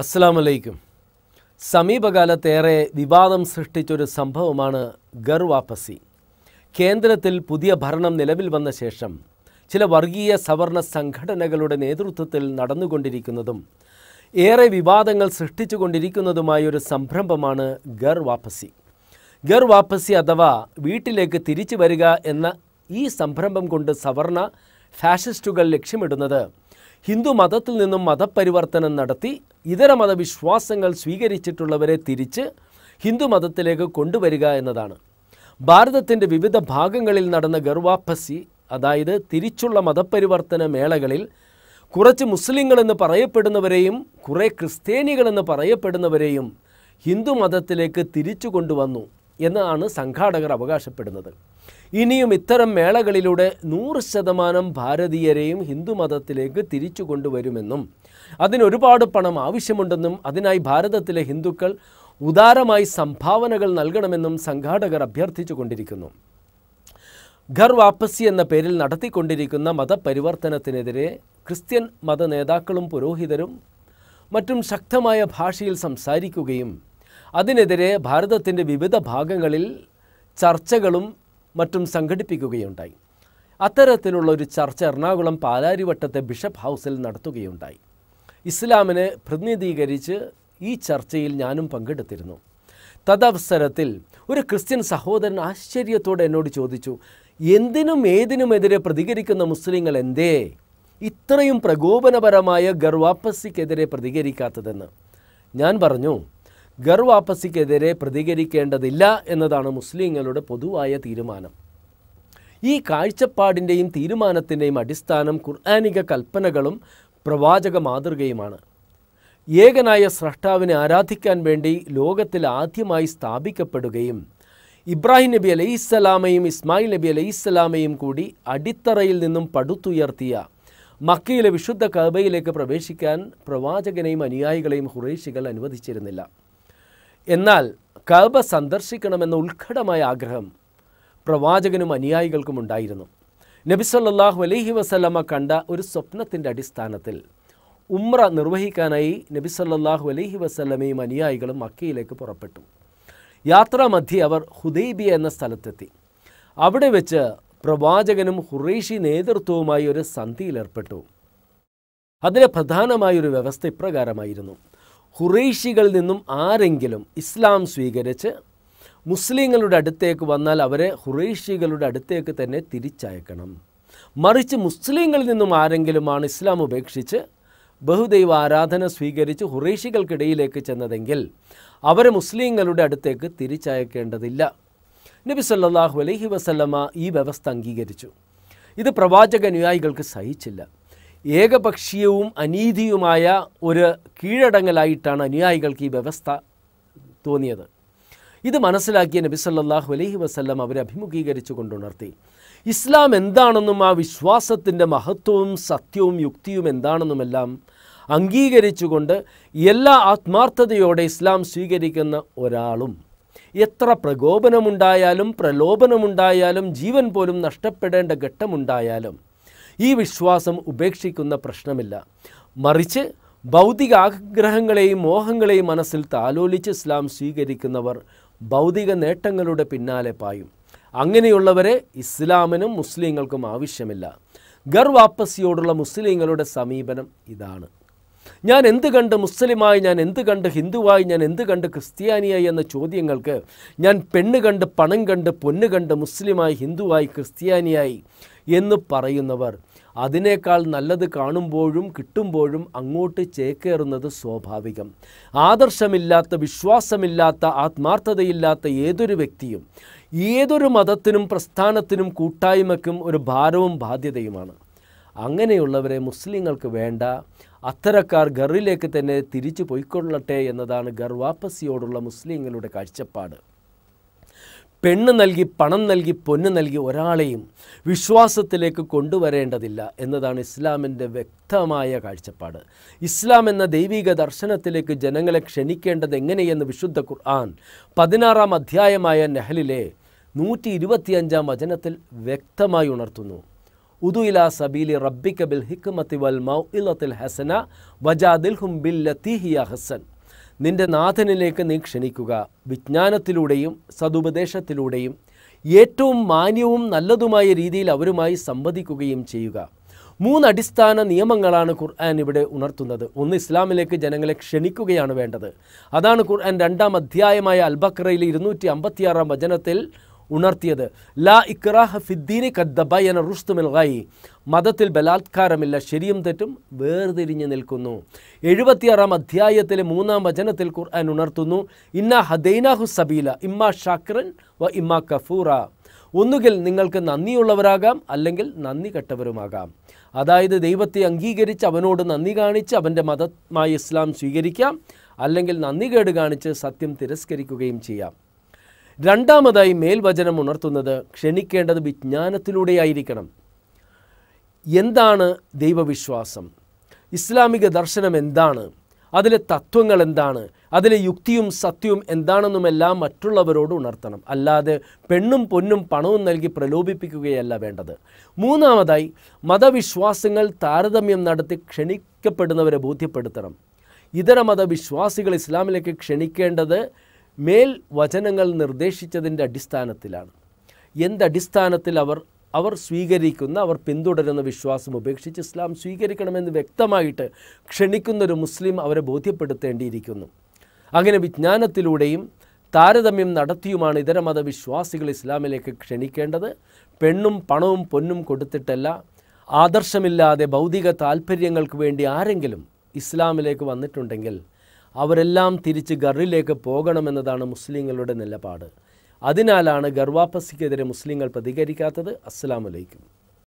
അസ്സാം വലൈക്കും സമീപകാലത്തേറെ വിവാദം സൃഷ്ടിച്ചൊരു സംഭവമാണ് ഗർ വാപ്പസി കേന്ദ്രത്തിൽ പുതിയ ഭരണം നിലവിൽ വന്ന ശേഷം ചില വർഗീയ സവർണ സംഘടനകളുടെ നേതൃത്വത്തിൽ നടന്നുകൊണ്ടിരിക്കുന്നതും ഏറെ വിവാദങ്ങൾ സൃഷ്ടിച്ചുകൊണ്ടിരിക്കുന്നതുമായ ഒരു സംരംഭമാണ് ഗർ വാപ്പസി ഗർ വാപ്പസി അഥവാ വീട്ടിലേക്ക് തിരിച്ചു വരിക എന്ന ഈ സംരംഭം കൊണ്ട് സവർണ ഫാഷിസ്റ്റുകൾ ലക്ഷ്യമിടുന്നത് ഹിന്ദു മതത്തിൽ നിന്നും മതപരിവർത്തനം നടത്തി ഇതര മതവിശ്വാസങ്ങൾ സ്വീകരിച്ചിട്ടുള്ളവരെ തിരിച്ച് ഹിന്ദു മതത്തിലേക്ക് കൊണ്ടുവരിക എന്നതാണ് ഭാരതത്തിൻ്റെ വിവിധ ഭാഗങ്ങളിൽ നടന്ന ഗർവാപ്പസി അതായത് തിരിച്ചുള്ള മതപരിവർത്തന മേളകളിൽ കുറച്ച് മുസ്ലിങ്ങളെന്ന് പറയപ്പെടുന്നവരെയും കുറേ ക്രിസ്ത്യാനികളെന്ന് പറയപ്പെടുന്നവരെയും ഹിന്ദു മതത്തിലേക്ക് തിരിച്ചു കൊണ്ടുവന്നു എന്നാണ് സംഘാടകർ അവകാശപ്പെടുന്നത് ഇനിയും ഇത്തരം മേളകളിലൂടെ നൂറ് ശതമാനം ഭാരതീയരെയും ഹിന്ദുമതത്തിലേക്ക് തിരിച്ചു കൊണ്ടുവരുമെന്നും അതിനൊരുപാട് പണം ആവശ്യമുണ്ടെന്നും അതിനായി ഭാരതത്തിലെ ഹിന്ദുക്കൾ ഉദാരമായി സംഭാവനകൾ നൽകണമെന്നും സംഘാടകർ അഭ്യർത്ഥിച്ചു കൊണ്ടിരിക്കുന്നു ഘർ വാപ്പസി എന്ന പേരിൽ നടത്തിക്കൊണ്ടിരിക്കുന്ന മതപരിവർത്തനത്തിനെതിരെ ക്രിസ്ത്യൻ മത നേതാക്കളും പുരോഹിതരും മറ്റും ശക്തമായ ഭാഷയിൽ സംസാരിക്കുകയും അതിനെതിരെ ഭാരതത്തിൻ്റെ വിവിധ ഭാഗങ്ങളിൽ ചർച്ചകളും മറ്റും സംഘടിപ്പിക്കുകയുണ്ടായി അത്തരത്തിലുള്ള ഒരു ചർച്ച എറണാകുളം പാലാരിവട്ടത്തെ ബിഷപ്പ് ഹൗസിൽ നടത്തുകയുണ്ടായി ഇസ്ലാമിനെ പ്രതിനിധീകരിച്ച് ഈ ചർച്ചയിൽ ഞാനും പങ്കെടുത്തിരുന്നു തദവസരത്തിൽ ഒരു ക്രിസ്ത്യൻ സഹോദരൻ ആശ്ചര്യത്തോടെ എന്നോട് ചോദിച്ചു എന്തിനും ഏതിനുമെതിരെ പ്രതികരിക്കുന്ന മുസ്ലിങ്ങൾ എന്തേ ഇത്രയും പ്രകോപനപരമായ ഗർവാപ്പസിക്കെതിരെ പ്രതികരിക്കാത്തതെന്ന് ഞാൻ പറഞ്ഞു ഗർവാപ്പസിക്കെതിരെ പ്രതികരിക്കേണ്ടതില്ല എന്നതാണ് മുസ്ലിങ്ങളുടെ പൊതുവായ തീരുമാനം ഈ കാഴ്ചപ്പാടിൻ്റെയും തീരുമാനത്തിൻ്റെയും അടിസ്ഥാനം ഖുർആാനിക കൽപ്പനകളും പ്രവാചക മാതൃകയുമാണ് ഏകനായ സ്രഷ്ടാവിനെ ആരാധിക്കാൻ വേണ്ടി ലോകത്തിൽ ആദ്യമായി സ്ഥാപിക്കപ്പെടുകയും ഇബ്രാഹിം നബി അലൈഹിസ്സലാമയും ഇസ്മായിൽ നബി അലൈഹിസ്സലാമയും കൂടി അടിത്തറയിൽ നിന്നും പടുത്തുയർത്തിയ മക്കയിലെ വിശുദ്ധ കബയിലേക്ക് പ്രവേശിക്കാൻ പ്രവാചകനെയും അനുയായികളെയും ഹുറേഷികൾ അനുവദിച്ചിരുന്നില്ല എന്നാൽ കഅബ സന്ദർശിക്കണമെന്ന ഉത്കടമായ ആഗ്രഹം പ്രവാചകനും അനുയായികൾക്കും ഉണ്ടായിരുന്നു നബിസല്ലാഹു അലൈഹി വസല്ലമ്മ കണ്ട ഒരു സ്വപ്നത്തിൻ്റെ അടിസ്ഥാനത്തിൽ ഉമ്ര നിർവഹിക്കാനായി നബിസല്ലാഹു അലൈഹി വസല്ലമയും അനുയായികളും മക്കയിലേക്ക് പുറപ്പെട്ടു മധ്യെ അവർ ഹുദൈബിയ എന്ന സ്ഥലത്തെത്തി അവിടെ വെച്ച് പ്രവാചകനും ഹുറേഷി നേതൃത്വവുമായി ഒരു സന്ധിയിലേർപ്പെട്ടു അതിലെ പ്രധാനമായൊരു വ്യവസ്ഥ ഇപ്രകാരമായിരുന്നു ഖുറൈശികളിൽ നിന്നും ആരെങ്കിലും ഇസ്ലാം സ്വീകരിച്ച് മുസ്ലിങ്ങളുടെ അടുത്തേക്ക് വന്നാൽ അവരെ ഖുറൈശികളുടെ അടുത്തേക്ക് തന്നെ തിരിച്ചയക്കണം മറിച്ച് മുസ്ലിങ്ങളിൽ നിന്നും ആരെങ്കിലുമാണ് ഇസ്ലാം ഉപേക്ഷിച്ച് ബഹുദൈവ ആരാധന സ്വീകരിച്ച് ഹുറൈഷികൾക്കിടയിലേക്ക് ചെന്നതെങ്കിൽ അവരെ മുസ്ലിങ്ങളുടെ അടുത്തേക്ക് തിരിച്ചയക്കേണ്ടതില്ല നബി സല്ലാഹു അലഹി വസല്ലമ ഈ വ്യവസ്ഥ അംഗീകരിച്ചു ഇത് പ്രവാചക അനുയായികൾക്ക് സഹിച്ചില്ല ഏകപക്ഷീയവും അനീതിയുമായ ഒരു കീഴടങ്ങലായിട്ടാണ് അനുയായികൾക്ക് ഈ വ്യവസ്ഥ തോന്നിയത് ഇത് മനസ്സിലാക്കിയ നബി സല്ലാഹു അലൈഹി വസ്ല്ലാം അവരെ അഭിമുഖീകരിച്ചു കൊണ്ടുണർത്തി ഇസ്ലാം എന്താണെന്നും ആ വിശ്വാസത്തിൻ്റെ മഹത്വവും സത്യവും യുക്തിയും എന്താണെന്നുമെല്ലാം അംഗീകരിച്ചുകൊണ്ട് എല്ലാ ആത്മാർത്ഥതയോടെ ഇസ്ലാം സ്വീകരിക്കുന്ന ഒരാളും എത്ര പ്രകോപനമുണ്ടായാലും പ്രലോഭനമുണ്ടായാലും ജീവൻ പോലും നഷ്ടപ്പെടേണ്ട ഘട്ടമുണ്ടായാലും ഈ വിശ്വാസം ഉപേക്ഷിക്കുന്ന പ്രശ്നമില്ല മറിച്ച് ഭൗതിക ആഗ്രഹങ്ങളെയും മോഹങ്ങളെയും മനസ്സിൽ താലോലിച്ച് ഇസ്ലാം സ്വീകരിക്കുന്നവർ ഭൗതിക നേട്ടങ്ങളുടെ പിന്നാലെ പായും അങ്ങനെയുള്ളവരെ ഇസ്ലാമിനും മുസ്ലിങ്ങൾക്കും ആവശ്യമില്ല ഗർവാപ്പസിയോടുള്ള മുസ്ലിങ്ങളുടെ സമീപനം ഇതാണ് ഞാൻ എന്ത് കണ്ട് മുസ്ലിമായി ഞാൻ എന്ത് കണ്ട് ഹിന്ദുവായി ഞാൻ എന്ത് കണ്ട് ക്രിസ്ത്യാനിയായി എന്ന ചോദ്യങ്ങൾക്ക് ഞാൻ പെണ്ണ് കണ്ട് പണം കണ്ട് പൊന്ന് കണ്ട് മുസ്ലിമായി ഹിന്ദുവായി ക്രിസ്ത്യാനിയായി എന്ന് പറയുന്നവർ അതിനേക്കാൾ നല്ലത് കാണുമ്പോഴും കിട്ടുമ്പോഴും അങ്ങോട്ട് ചേക്കേറുന്നത് സ്വാഭാവികം ആദർശമില്ലാത്ത വിശ്വാസമില്ലാത്ത ആത്മാർത്ഥതയില്ലാത്ത ഏതൊരു വ്യക്തിയും ഏതൊരു മതത്തിനും പ്രസ്ഥാനത്തിനും കൂട്ടായ്മയ്ക്കും ഒരു ഭാരവും ബാധ്യതയുമാണ് അങ്ങനെയുള്ളവരെ മുസ്ലിങ്ങൾക്ക് വേണ്ട അത്തരക്കാർ ഗറിലേക്ക് തന്നെ തിരിച്ചു പോയിക്കൊള്ളട്ടെ എന്നതാണ് ഗർവാപ്പസിയോടുള്ള മുസ്ലിങ്ങളുടെ കാഴ്ചപ്പാട് പെണ്ണ് നൽകി പണം നൽകി പൊന്ന് നൽകി ഒരാളെയും വിശ്വാസത്തിലേക്ക് കൊണ്ടുവരേണ്ടതില്ല എന്നതാണ് ഇസ്ലാമിൻ്റെ വ്യക്തമായ കാഴ്ചപ്പാട് ഇസ്ലാം എന്ന ദൈവിക ദർശനത്തിലേക്ക് ജനങ്ങളെ ക്ഷണിക്കേണ്ടത് എങ്ങനെയെന്ന് വിശുദ്ധ ഖുർആൻ പതിനാറാം അധ്യായമായ നെഹലിലെ നൂറ്റി ഇരുപത്തിയഞ്ചാം വചനത്തിൽ വ്യക്തമായി ഉണർത്തുന്നു ഉദു റബ്ബിക ബിൽ ഹിക്മത്തി വൽ ഹസന നിന്റെ നാഥനിലേക്ക് നീ ക്ഷണിക്കുക വിജ്ഞാനത്തിലൂടെയും സതുപദേശത്തിലൂടെയും ഏറ്റവും മാന്യവും നല്ലതുമായ രീതിയിൽ അവരുമായി സംവദിക്കുകയും ചെയ്യുക മൂന്നടിസ്ഥാന നിയമങ്ങളാണ് ഖുർആൻ ഇവിടെ ഉണർത്തുന്നത് ഒന്ന് ഇസ്ലാമിലേക്ക് ജനങ്ങളെ ക്ഷണിക്കുകയാണ് വേണ്ടത് അതാണ് ഖുർആൻ രണ്ടാം അധ്യായമായ അൽബക്രയിൽ ഇരുന്നൂറ്റി അമ്പത്തിയാറാം വചനത്തിൽ ഉണർത്തിയത് ലാ ഇക്രാഹ് ഫിദ്ദീനി കദ്ദബയന റുസ്തുമിൽ ഗായി മതത്തിൽ ബലാത്കാരമില്ല ശരിയും തെറ്റും വേർതിരിഞ്ഞു നിൽക്കുന്നു എഴുപത്തിയാറാം അധ്യായത്തിലെ മൂന്നാം വചനത്തിൽ ഖുർആൻ ഉണർത്തുന്നു ഇന്ന ഹദൈനാഹു സബീല ഇമ്മ ഷാക്രൻ വ ഇമ്മ കഫൂറ ഒന്നുകിൽ നിങ്ങൾക്ക് നന്ദിയുള്ളവരാകാം അല്ലെങ്കിൽ നന്ദി കെട്ടവരുമാകാം അതായത് ദൈവത്തെ അംഗീകരിച്ച് അവനോട് നന്ദി കാണിച്ച് അവൻ്റെ മതമായ ഇസ്ലാം സ്വീകരിക്കാം അല്ലെങ്കിൽ കേട് കാണിച്ച് സത്യം തിരസ്കരിക്കുകയും ചെയ്യാം രണ്ടാമതായി മേൽവചനം ഉണർത്തുന്നത് ക്ഷണിക്കേണ്ടത് വിജ്ഞാനത്തിലൂടെയായിരിക്കണം എന്താണ് ദൈവവിശ്വാസം ഇസ്ലാമിക ദർശനം എന്താണ് അതിലെ തത്വങ്ങൾ എന്താണ് അതിലെ യുക്തിയും സത്യവും എന്താണെന്നുമെല്ലാം മറ്റുള്ളവരോട് ഉണർത്തണം അല്ലാതെ പെണ്ണും പൊന്നും പണവും നൽകി പ്രലോഭിപ്പിക്കുകയല്ല വേണ്ടത് മൂന്നാമതായി മതവിശ്വാസങ്ങൾ താരതമ്യം നടത്തി ക്ഷണിക്കപ്പെടുന്നവരെ ബോധ്യപ്പെടുത്തണം ഇതര മതവിശ്വാസികൾ ഇസ്ലാമിലേക്ക് ക്ഷണിക്കേണ്ടത് മേൽ വചനങ്ങൾ നിർദ്ദേശിച്ചതിൻ്റെ അടിസ്ഥാനത്തിലാണ് എന്തടിസ്ഥാനത്തിൽ അവർ അവർ സ്വീകരിക്കുന്ന അവർ പിന്തുടരുന്ന വിശ്വാസം ഉപേക്ഷിച്ച് ഇസ്ലാം സ്വീകരിക്കണമെന്ന് വ്യക്തമായിട്ട് ക്ഷണിക്കുന്നൊരു മുസ്ലിം അവരെ ബോധ്യപ്പെടുത്തേണ്ടിയിരിക്കുന്നു അങ്ങനെ വിജ്ഞാനത്തിലൂടെയും താരതമ്യം നടത്തിയുമാണ് ഇതര മതവിശ്വാസികൾ ഇസ്ലാമിലേക്ക് ക്ഷണിക്കേണ്ടത് പെണ്ണും പണവും പൊന്നും കൊടുത്തിട്ടല്ല ആദർശമില്ലാതെ ഭൗതിക താൽപ്പര്യങ്ങൾക്ക് വേണ്ടി ആരെങ്കിലും ഇസ്ലാമിലേക്ക് വന്നിട്ടുണ്ടെങ്കിൽ അവരെല്ലാം തിരിച്ച് ഗറിലേക്ക് പോകണമെന്നതാണ് മുസ്ലിങ്ങളുടെ നിലപാട് അതിനാലാണ് ഗർവാപ്പസിക്കെതിരെ മുസ്ലിങ്ങൾ പ്രതികരിക്കാത്തത് അസ്സലാമലൈക്കും